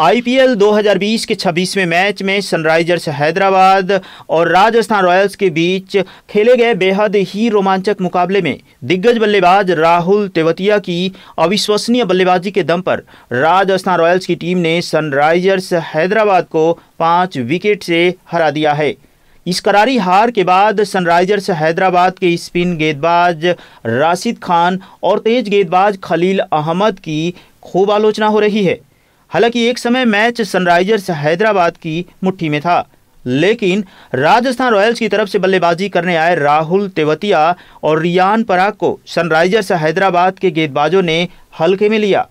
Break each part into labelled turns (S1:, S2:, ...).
S1: IPL 2020 के 26वें match में सनराइजर्स हैदराबाद और राजस्थान रॉयल्स के बीच खेले गए बेहद ही रोमांचक मुकाबले में दिग्गज बल्लेबाज राहुल तेवतिया की अविश्वसनीय बल्लेबाजी के दम पर राजस्थान रॉयल्स की टीम ने सनराइजर्स हैदराबाद को पाँच विकेट से हरा दिया है इस करारी हार के बाद सनराइजर्स हैदराबाद के स्पिन गेंदबाज राशिद खान और तेज गेंदबाज खलील अहमद की खूब आलोचना हो रही है हालांकि एक समय मैच सनराइजर्स हैदराबाद की मुट्ठी में था लेकिन राजस्थान रॉयल्स की तरफ से बल्लेबाजी करने आए राहुल तेवतिया और रियान पराग को सनराइजर्स हैदराबाद के गेंदबाजों ने हल्के में लिया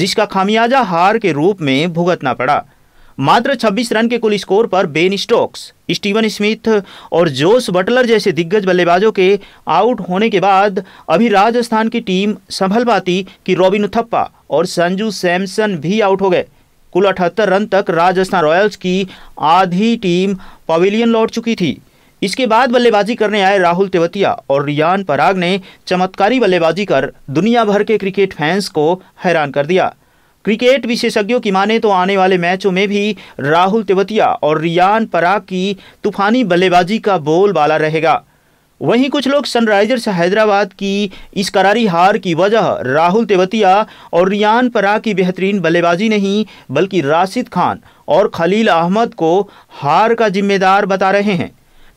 S1: जिसका खामियाजा हार के रूप में भुगतना पड़ा मात्र 26 रन के कुल स्कोर पर बेन स्टोक्स स्टीवन स्मिथ और जोस बटलर जैसे दिग्गज बल्लेबाजों के आउट होने के बाद अभी राजस्थान की टीम संभल पाती कि रॉबिन उथप्पा और संजू सैमसन भी आउट हो गए कुल अठहत्तर रन तक राजस्थान रॉयल्स की आधी टीम पवेलियन लौट चुकी थी इसके बाद बल्लेबाजी करने आए राहुल तेवतिया और रियान पराग ने चमत्कारी बल्लेबाजी कर दुनिया भर के क्रिकेट फैंस को हैरान कर दिया क्रिकेट विशेषज्ञों की माने तो आने वाले मैचों में भी राहुल तेवतिया और रियान पराग की तूफानी बल्लेबाजी का बोलबाला रहेगा वहीं कुछ लोग सनराइजर्स हैदराबाद की इस करारी हार की वजह राहुल तेवतिया और रियान परा की बेहतरीन बल्लेबाजी नहीं बल्कि राशिद खान और खलील अहमद को हार का जिम्मेदार बता रहे हैं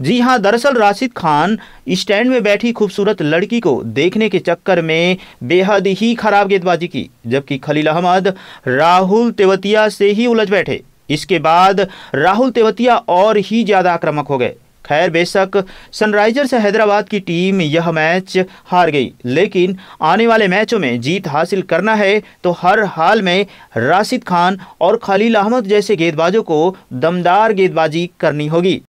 S1: जी हां दरअसल राशिद खान स्टैंड में बैठी खूबसूरत लड़की को देखने के चक्कर में बेहद ही खराब गेंदबाजी की जबकि खलील अहमद राहुल तेवतिया से ही उलझ बैठे इसके बाद राहुल तेवतिया और ही ज़्यादा आक्रामक हो गए खैर बेशक सनराइजर्स हैदराबाद की टीम यह मैच हार गई लेकिन आने वाले मैचों में जीत हासिल करना है तो हर हाल में राशिद खान और खलील अहमद जैसे गेंदबाजों को दमदार गेंदबाजी करनी होगी